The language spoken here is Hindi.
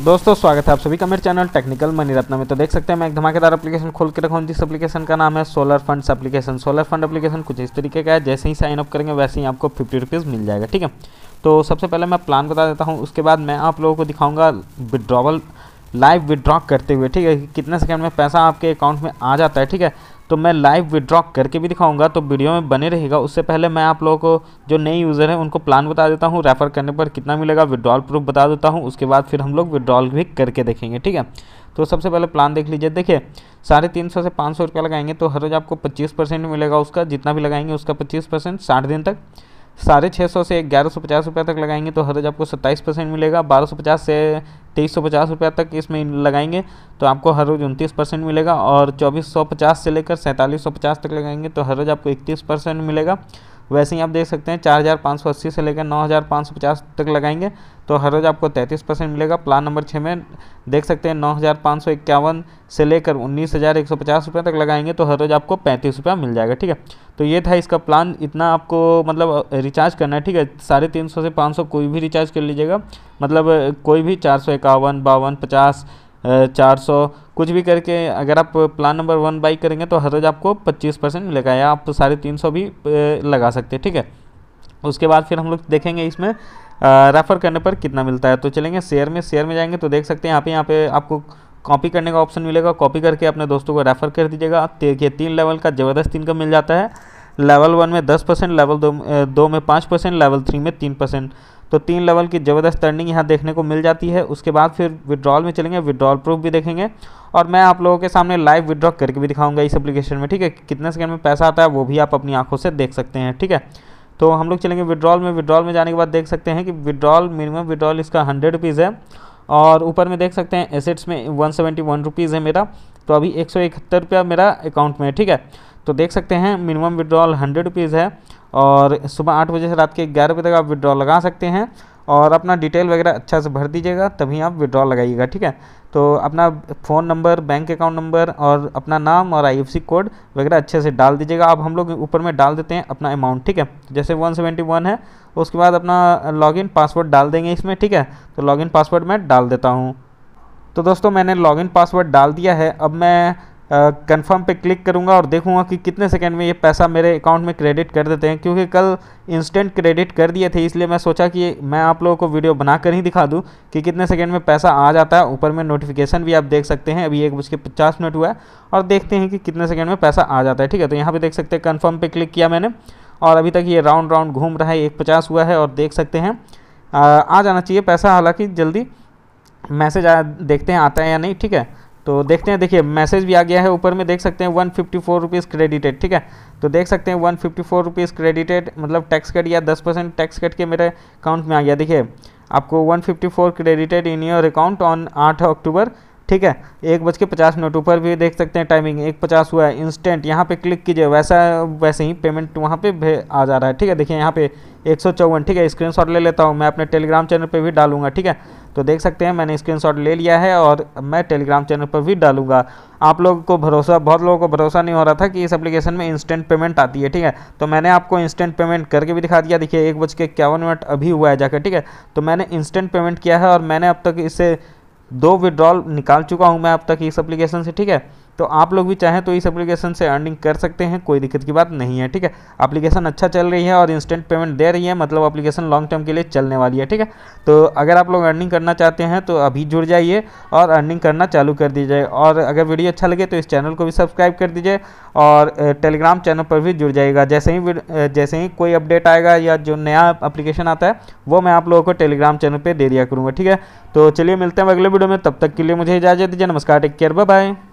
दोस्तों स्वागत है आप सभी का मेरे चैनल टेक्निकल मनी रत्न में तो देख सकते हैं मैं एक धमाकेदार एप्लीकेशन खोल के रखा हूँ जिस एप्लीकेशन का नाम है solar funds application solar fund application कुछ इस तरीके का है जैसे ही साइन अप करेंगे वैसे ही आपको फिफ्टी रुपीज़ मिल जाएगा ठीक है तो सबसे पहले मैं प्लान बता देता हूँ उसके बाद मैं आप लोगों को दिखाऊँगा विड्रॉवल लाइव विड्रॉ करते हुए ठीक है कितने सेकंड में पैसा आपके अकाउंट में आ जाता है ठीक है तो मैं लाइव विड्रॉ करके भी दिखाऊंगा तो वीडियो में बने रहेगा उससे पहले मैं आप लोगों को जो नए यूज़र हैं उनको प्लान बता देता हूँ रेफ़र करने पर कितना मिलेगा विड्रॉल प्रूफ बता देता हूँ उसके बाद फिर हम लोग विड्रॉल भी करके देखेंगे ठीक है तो सबसे पहले प्लान देख लीजिए देखिए साढ़े तीन सौ से पाँच सौ रुपया लगाएंगे तो हर रोज़ आपको पच्चीस परसेंट मिलेगा उसका जितना भी लगाएंगे उसका पच्चीस परसेंट साठ दिन तक साढ़े छः सौ से ग्यारह सौ पचास रुपये तक लगाएंगे तो हरज आपको सत्ताईस परसेंट मिलेगा बारह सौ पचास से तेईस सौ पचास रुपये तक इसमें लगाएंगे तो आपको हर रोज़ उनतीस परसेंट मिलेगा और चौबीस सौ पचास से लेकर सैंतालीस सौ पचास तक लगाएंगे तो हर रोज़ आपको इकतीस परसेंट मिलेगा वैसे ही आप देख सकते हैं चार हज़ार पाँच सौ अस्सी से लेकर नौ हज़ार पाँच सौ पचास तक लगाएंगे तो हर रोज़ आपको तैंतीस परसेंट मिलेगा प्लान नंबर छः में देख सकते हैं नौ हज़ार पाँच सौ इक्यावन से लेकर उन्नीस हज़ार एक सौ पचास रुपये तक लगाएंगे तो हर रोज़ आपको पैंतीस रुपया मिल जाएगा ठीक है तो ये था इसका प्लान इतना आपको मतलब रिचार्ज करना है ठीक है साढ़े तीन सौ से पाँच सौ कोई भी रिचार्ज कर लीजिएगा मतलब कोई भी चार सौ इक्यावन बावन पचास चार सौ कुछ भी करके अगर आप प्लान नंबर वन बाई करेंगे तो हर रोज़ आपको पच्चीस परसेंट मिलेगा या आप साढ़े तीन सौ भी लगा सकते हैं ठीक है उसके बाद फिर हम लोग देखेंगे इसमें रेफ़र करने पर कितना मिलता है तो चलेंगे शेयर में शेयर में जाएंगे तो देख सकते हैं यहाँ पे यहाँ पे आपको कॉपी करने का ऑप्शन मिलेगा कॉपी करके अपने दोस्तों को रेफ़र कर दीजिएगा देखिए तीन लेवल का ज़बरदस्त इनकम मिल जाता है लेवल वन में दस परसेंट लेवल दो दो में पाँच परसेंट लेवल थ्री में तीन परसेंट तो तीन लेवल की ज़बरदस्त अर्निंग यहाँ देखने को मिल जाती है उसके बाद फिर विड्रॉल में चलेंगे विड्रॉल प्रूफ भी देखेंगे और मैं आप लोगों के सामने लाइव विड्रॉ करके भी दिखाऊंगा इस एप्लीकेशन में ठीक है कितने सेकंड में पैसा आता है वो भी आप अपनी आंखों से देख सकते हैं ठीक है तो हम लोग चलेंगे विड्रॉल में विड्रॉल में जाने के बाद देख सकते हैं कि विड्रॉल मिनिमम विड्रॉल इसका हंड्रेड रुपीज़ है और ऊपर में देख सकते हैं एसेट्स में वन सेवेंटी वन रुपीज़ है मेरा तो अभी एक सौ इकहत्तर रुपया मेरा अकाउंट में है ठीक है तो देख सकते हैं मिनिमम विड्रॉल हंड्रेड रुपीज़ है और सुबह आठ बजे से रात के ग्यारह बजे तक आप विड्रॉ लगा सकते हैं और अपना डिटेल वगैरह अच्छा से भर दीजिएगा तभी आप विड्रॉ लगाइएगा ठीक है तो अपना phone number bank account number और अपना नाम और आईएफसी कोड वगैरह अच्छे से डाल दीजिएगा अब हम लोग ऊपर में डाल देते हैं अपना अमाउंट ठीक है जैसे 171 है उसके बाद अपना लॉगिन पासवर्ड डाल देंगे इसमें ठीक है तो लॉगिन पासवर्ड मैं डाल देता हूँ तो दोस्तों मैंने लॉगिन पासवर्ड डाल दिया है अब मैं कंफर्म पे क्लिक करूँगा और देखूँगा कि कितने सेकेंड में ये पैसा मेरे अकाउंट में क्रेडिट कर देते हैं क्योंकि कल इंस्टेंट क्रेडिट कर दिए थे इसलिए मैं सोचा कि मैं आप लोगों को वीडियो बना कर ही दिखा दूँ कि कितने सेकेंड में पैसा आ जाता है ऊपर में नोटिफिकेशन भी आप देख सकते हैं अभी एक बज के पचास मिनट हुआ है और देखते हैं कि कितने सेकेंड में पैसा आ जाता है ठीक है तो यहाँ पर देख सकते हैं कन्फर्म पर क्लिक किया मैंने और अभी तक ये राउंड राउंड घूम रहा है एक पचास हुआ है और देख सकते हैं आ, जाना चाहिए पैसा हालाँकि जल्दी मैसेज आया देखते हैं आता है या नहीं ठीक है तो देखते हैं देखिए मैसेज भी आ गया है ऊपर में देख सकते हैं one fifty four rupees credited ठीक है तो देख सकते हैं one fifty four rupees credited मतलब टैक्स कट या दस परसेंट टैक्स कट के मेरे अकाउंट में आ गया देखिए आपको one fifty four credited in your account on आठ अक्टूबर ठीक है एक बज के पचास मिनट ऊपर भी देख सकते हैं टाइमिंग एक पचास हुआ है इंस्टेंट यहाँ पे क्लिक कीजिए वैसा वैसे ही पेमेंट वहाँ पे आ जा रहा है ठीक है देखिए यहाँ पे एक सौ चौवन ठीक है स्क्रीनशॉट ले लेता हूँ मैं अपने टेलीग्राम चैनल पे भी डालूंगा ठीक है तो देख सकते हैं मैंने स्क्रीनशॉट ले लिया है और मैं टेलीग्राम चैनल पर भी डालूंगा आप लोगों को भरोसा बहुत लोगों को भरोसा नहीं हो रहा था कि इस एप्लीकेशन में इंस्टेंट पेमेंट आती है ठीक है तो मैंने आपको इंस्टेंट पेमेंट करके भी दिखा दिया देखिए एक बज के इक्यावन मिनट अभी हुआ है जाकर ठीक है तो मैंने इंस्टेंट पेमेंट किया है और मैंने अब तक इससे दो विड्रॉल निकाल चुका हूँ मैं अब तक इस एप्लीकेशन से ठीक है तो आप लोग भी चाहें तो इस एप्लीकेशन से अर्निंग कर सकते हैं कोई दिक्कत की बात नहीं है ठीक है एप्लीकेशन अच्छा चल रही है और इंस्टेंट पेमेंट दे रही है मतलब एप्लीकेशन लॉन्ग टर्म के लिए चलने वाली है ठीक है तो अगर आप लोग अर्निंग करना चाहते हैं तो अभी जुड़ जाइए और अर्निंग करना चालू कर दीजिए और अगर वीडियो अच्छा लगे तो इस चैनल को भी सब्सक्राइब कर दीजिए और टेलीग्राम चैनल पर भी जुड़ जाइएगा जैसे ही जैसे ही कोई अपडेट आएगा या जो नया अप्लीकेशन आता है वो मैं आप लोगों को टेलीग्राम चैनल पर दे दिया करूँगा ठीक है तो चलिए मिलते हैं अगले वीडियो में तब तक के लिए मुझे इजाज़त दीजिए नमस्कार टेक केयर बाय